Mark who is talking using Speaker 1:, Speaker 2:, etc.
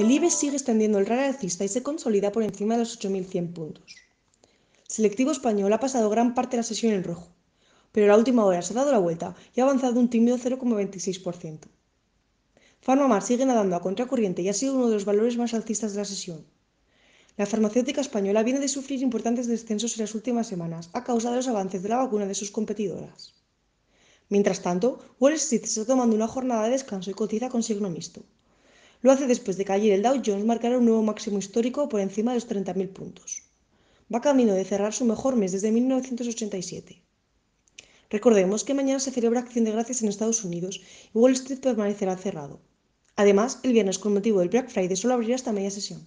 Speaker 1: El IBEX sigue extendiendo el rara alcista y se consolida por encima de los 8.100 puntos. Selectivo español ha pasado gran parte de la sesión en rojo, pero la última hora se ha dado la vuelta y ha avanzado un tímido 0,26%. Farmamar sigue nadando a contracorriente y ha sido uno de los valores más alcistas de la sesión. La farmacéutica española viene de sufrir importantes descensos en las últimas semanas a causa de los avances de la vacuna de sus competidoras. Mientras tanto, Wall Street está tomando una jornada de descanso y cotiza con signo mixto. Lo hace después de que el Dow Jones marcará un nuevo máximo histórico por encima de los 30.000 puntos. Va camino de cerrar su mejor mes desde 1987. Recordemos que mañana se celebra Acción de Gracias en Estados Unidos y Wall Street permanecerá cerrado. Además, el viernes con motivo del Black Friday solo abrirá hasta media sesión.